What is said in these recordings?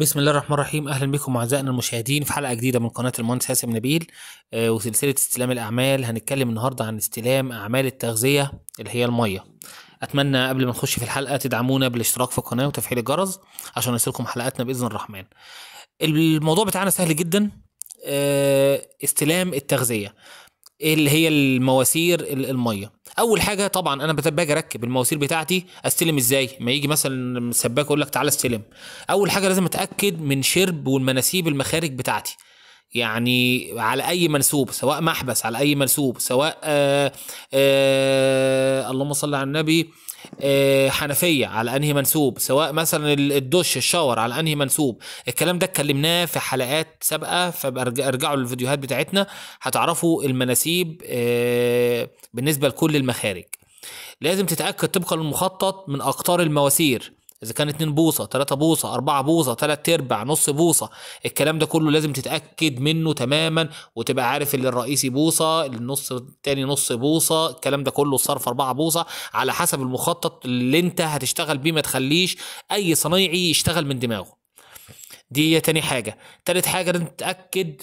بسم الله الرحمن الرحيم اهلا بكم اعزائنا المشاهدين في حلقه جديده من قناه المهندس هاسم نبيل آه، وسلسله استلام الاعمال هنتكلم النهارده عن استلام اعمال التغذيه اللي هي الميه اتمنى قبل ما نخش في الحلقه تدعمونا بالاشتراك في القناه وتفعيل الجرس عشان يصلكم حلقاتنا باذن الرحمن الموضوع بتاعنا سهل جدا آه، استلام التغذيه اللي هي المواسير الميه اول حاجه طبعا انا باجي اركب المواسير بتاعتي استلم ازاي ما يجي مثلا سباك يقول لك تعالى استلم اول حاجه لازم اتاكد من شرب والمناسيب المخارج بتاعتي يعني على اي منسوب سواء محبس على اي منسوب سواء آآ آه، آآ آه، اللهم صل على النبي آه، حنفيه على انهي منسوب سواء مثلا الدش الشاور على انهي منسوب الكلام ده اتكلمناه في حلقات سابقه فارجعوا للفيديوهات بتاعتنا هتعرفوا المناسيب بالنسبه لكل المخارج لازم تتاكد طبقا للمخطط من اقطار المواسير اذا كان 2 بوصه 3 بوصه 4 بوصه 3 ارباع نص بوصه الكلام ده كله لازم تتاكد منه تماما وتبقى عارف اللي الرئيسي بوصه النص التاني نص بوصه الكلام ده كله الصرف 4 بوصه على حسب المخطط اللي انت هتشتغل بيه ما تخليش اي صنايعي يشتغل من دماغه دي تاني حاجه تالت حاجه لازم تتاكد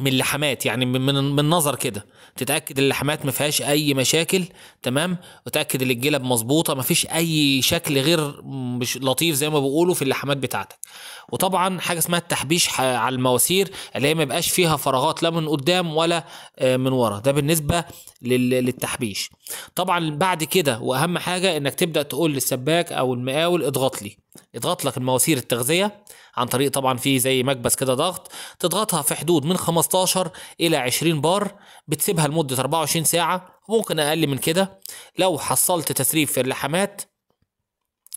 من اللحمات يعني من من نظر كده تتاكد اللحمات ما فيهاش اي مشاكل تمام وتاكد ان الجلب مظبوطه ما فيش اي شكل غير مش لطيف زي ما بيقولوا في اللحمات بتاعتك وطبعا حاجه اسمها التحبيش على المواسير اللي هي ما يبقاش فيها فراغات لا من قدام ولا آه، من ورا ده بالنسبه للتحبيش طبعا بعد كده واهم حاجه انك تبدا تقول للسباك او المقاول اضغط لي يضغط لك المواسير التغذيه عن طريق طبعا في زي مكبس كده ضغط تضغطها في حدود من 15 الى 20 بار بتسيبها لمده 24 ساعه ممكن اقل من كده لو حصلت تسريب في اللحمات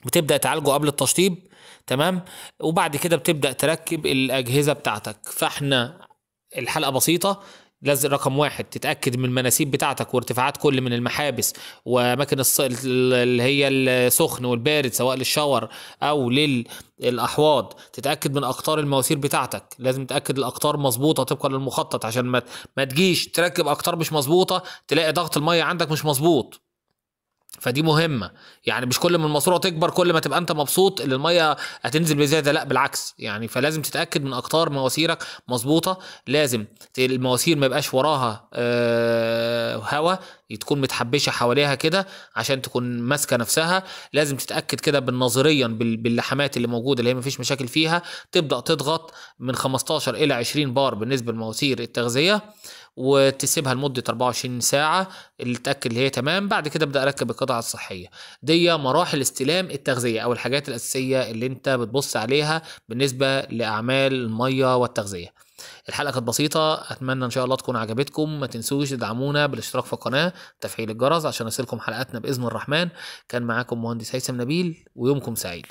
بتبدا تعالجه قبل التشطيب تمام وبعد كده بتبدا تركب الاجهزه بتاعتك فاحنا الحلقه بسيطه لازم رقم واحد تتاكد من المناسيب بتاعتك وارتفاعات كل من المحابس واماكن الص... اللي هي السخن والبارد سواء للشاور او للاحواض تتاكد من اقطار المواسير بتاعتك لازم تتاكد الاقطار مظبوطه طبقا للمخطط عشان ما ما تجيش تركب اقطار مش مظبوطه تلاقي ضغط الميه عندك مش مظبوط فدي مهمه يعني مش كل ما المشروع تكبر كل ما تبقى انت مبسوط ان الميه هتنزل بزياده لا بالعكس يعني فلازم تتاكد من اقطار مواسيرك مظبوطه لازم المواسير ما يبقاش وراها آه، هواء تكون متحبشه حواليها كده عشان تكون ماسكه نفسها لازم تتاكد كده بالنظريا باللحامات اللي موجوده اللي هي مفيش مشاكل فيها تبدا تضغط من 15 الى 20 بار بالنسبه لمواسير التغذيه وتسيبها لمده 24 ساعه اللي تاكد اللي هي تمام بعد كده ابدا اركب القطع الصحيه دي مراحل استلام التغذيه او الحاجات الاساسيه اللي انت بتبص عليها بالنسبه لاعمال الميه والتغذيه الحلقه كانت بسيطه اتمنى ان شاء الله تكون عجبتكم ما تنسوش تدعمونا بالاشتراك في القناه تفعيل الجرس عشان يصلكم حلقاتنا باذن الرحمن كان معاكم مهندس هيثم نبيل ويومكم سعيد